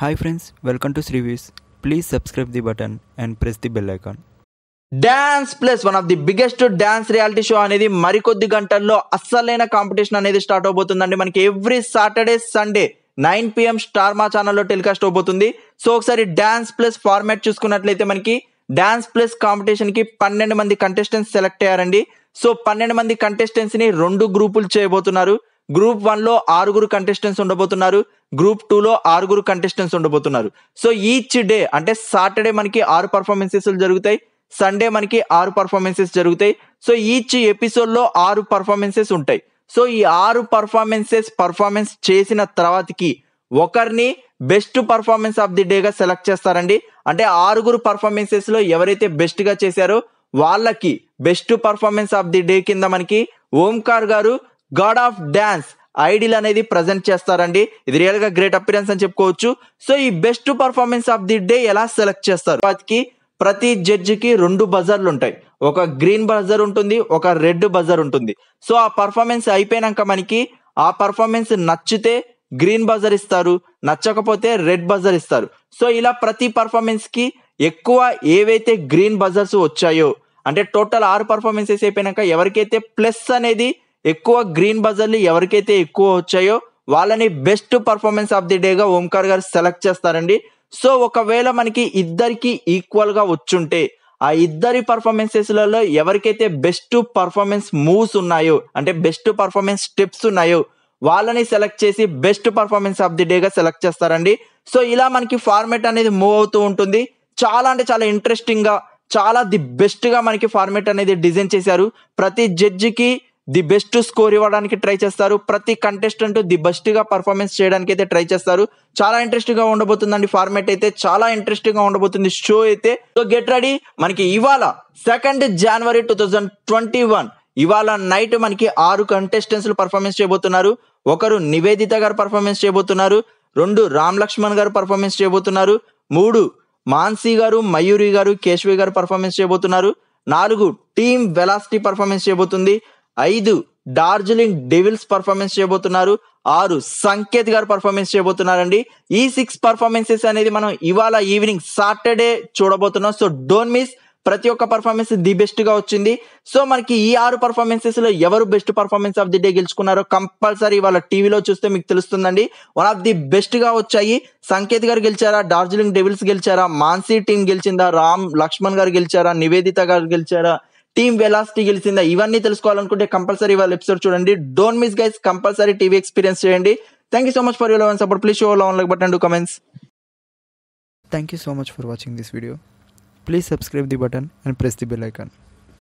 hi friends welcome to శ్రీవీస్ please subscribe the button and press the bell icon dance plus one of the biggest dance reality show అనేది మరికొద్ది గంటల్లో అస్సలైన competition అనేది start అవబోతుందండి మనకి every Saturday Sunday nine PM star Maa ఛానల్లో telecast అవబోతుంది సో ఒకసారి డ్యాన్స్ ప్లస్ ఫార్మాట్ చూసుకున్నట్లయితే మనకి డ్యాన్స్ ప్లస్ కాంపిటీషన్కి పన్నెండు మంది కంటెస్టెంట్స్ సెలెక్ట్ అయ్యారండి సో పన్నెండు మంది కంటెస్టెంట్స్ని రెండు గ్రూపులు చేయబోతున్నారు గ్రూప్ వన్లో ఆరుగురు కంటెస్టెంట్స్ ఉండబోతున్నారు గ్రూప్ టూలో ఆరుగురు కంటెస్టెంట్స్ ఉండబోతున్నారు సో ఈచ్ డే అంటే సాటర్డే మనకి ఆరు పర్ఫార్మెన్సెస్ జరుగుతాయి సండే మనకి ఆరు పర్ఫార్మెన్సెస్ జరుగుతాయి సో ఈచ్ ఎపిసోడ్లో ఆరు పర్ఫార్మెన్సెస్ ఉంటాయి సో ఈ ఆరు పర్ఫార్మెన్సెస్ పర్ఫార్మెన్స్ చేసిన తర్వాతకి ఒకరిని బెస్ట్ పర్ఫార్మెన్స్ ఆఫ్ ది డేగా సెలెక్ట్ చేస్తారండి అంటే ఆరుగురు పర్ఫార్మెన్సెస్లో ఎవరైతే బెస్ట్గా చేశారో వాళ్ళకి best performance of the day కింద మనకి ఓంకార్ గారు గాడ్ ఆఫ్ డ్యాన్స్ ఐడిల్ అనేది ప్రజెంట్ చేస్తారండి ఇది రియల్గా గ్రేట్ అపిరెన్స్ అని చెప్పుకోవచ్చు సో ఈ best performance of the day ఎలా సెలెక్ట్ చేస్తారు వాటికి ప్రతి కి రెండు బజర్లు ఉంటాయి ఒక గ్రీన్ బజర్ ఉంటుంది ఒక రెడ్ బజర్ ఉంటుంది సో ఆ పర్ఫార్మెన్స్ అయిపోయినాక మనకి ఆ పర్ఫార్మెన్స్ నచ్చితే గ్రీన్ బజర్ ఇస్తారు నచ్చకపోతే రెడ్ బజర్ ఇస్తారు సో ఇలా ప్రతి కి ఎక్కువ ఏవైతే గ్రీన్ బజర్స్ వచ్చాయో అంటే టోటల్ ఆరు పర్ఫార్మెన్సెస్ అయిపోయినాక ఎవరికైతే ప్లస్ అనేది ఎక్కువ గ్రీన్ బజర్లు ఎవరికైతే ఎక్కువ వచ్చాయో వాళ్ళని బెస్ట్ పర్ఫార్మెన్స్ ఆఫ్ ది డేగా ఓంకార్ గారు సెలెక్ట్ చేస్తారండి సో ఒకవేళ మనకి ఇద్దరికి ఈక్వల్గా వచ్చుంటే ఆ ఇద్దరి పర్ఫార్మెన్సెస్లలో ఎవరికైతే బెస్ట్ పర్ఫార్మెన్స్ మూవ్స్ ఉన్నాయో అంటే బెస్ట్ పర్ఫార్మెన్స్ స్టెప్స్ ఉన్నాయో వాళ్ళని సెలెక్ట్ చేసి బెస్ట్ పర్ఫార్మెన్స్ ఆఫ్ ది డేగా సెలెక్ట్ చేస్తారండి సో ఇలా మనకి ఫార్మేట్ అనేది మూవ్ అవుతూ ఉంటుంది చాలా అంటే చాలా ఇంట్రెస్టింగ్గా చాలా ది బెస్ట్గా మనకి ఫార్మేట్ అనేది డిజైన్ చేశారు ప్రతి జడ్జికి ది బెస్ట్ స్కోర్ ఇవ్వడానికి ట్రై చేస్తారు ప్రతి కంటెస్టెంట్ ది గా పర్ఫార్మెన్స్ చేయడానికి అయితే ట్రై చేస్తారు చాలా గా ఉండబోతుందండి ఫార్మేట్ అయితే చాలా ఇంట్రెస్టింగ్గా ఉండబోతుంది షో అయితే సో గెట్ రెడీ మనకి ఇవాళ second January two thousand twenty one ఇవాళ నైట్ మనకి ఆరు కంటెస్టెంట్స్లు పర్ఫార్మెన్స్ చేయబోతున్నారు ఒకరు నివేదిత గారు పర్ఫార్మెన్స్ చేయబోతున్నారు రెండు రామ్ లక్ష్మణ్ గారు పర్ఫార్మెన్స్ చేయబోతున్నారు మూడు మాన్సీ గారు మయూరి గారు కేశవి గారు పర్ఫార్మెన్స్ చేయబోతున్నారు నాలుగు టీమ్ వెలాసిటీ పర్ఫార్మెన్స్ చేయబోతుంది ఐదు డార్జిలింగ్ డెవిల్స్ పర్ఫార్మెన్స్ చేయబోతున్నారు ఆరు సంకేత్ గారు పర్ఫార్మెన్స్ చేయబోతున్నారండి ఈ సిక్స్ పర్ఫార్మెన్సెస్ అనేది మనం ఇవాళ ఈవినింగ్ సాటర్డే చూడబోతున్నాం సో డోంట్ మిస్ ప్రతి ఒక్క పర్ఫార్మెన్స్ ది బెస్ట్ గా వచ్చింది సో మనకి ఈ ఆరు పర్ఫార్మెన్సెస్ లో ఎవరు best performance of the day గెలుచుకున్నారో కంపల్సరీ వాళ్ళ టీవీలో చూస్తే మీకు తెలుస్తుందండి వన్ ఆఫ్ ది బెస్ట్ గా వచ్చాయి సంకేత్ గారు గెలిచారా డార్జిలింగ్ డెవిల్స్ గెలిచారా మాన్సీ టీం గెలిచిందా రామ్ లక్ష్మణ్ గారు గెలిచారా నివేదిత గారు గెలిచారా టీమ్ వెలాసిటీ గెలిచిందా ఇవన్నీ తెలుసుకోవాలనుకుంటే కంపల్సరీ వాళ్ళ ఎపిసోడ్ చూడండి don't miss guys compulsory TV experience చేయండి thank you so much for your love and support please show love and like button do comments thank you so much for watching this video please subscribe the button and press the bell icon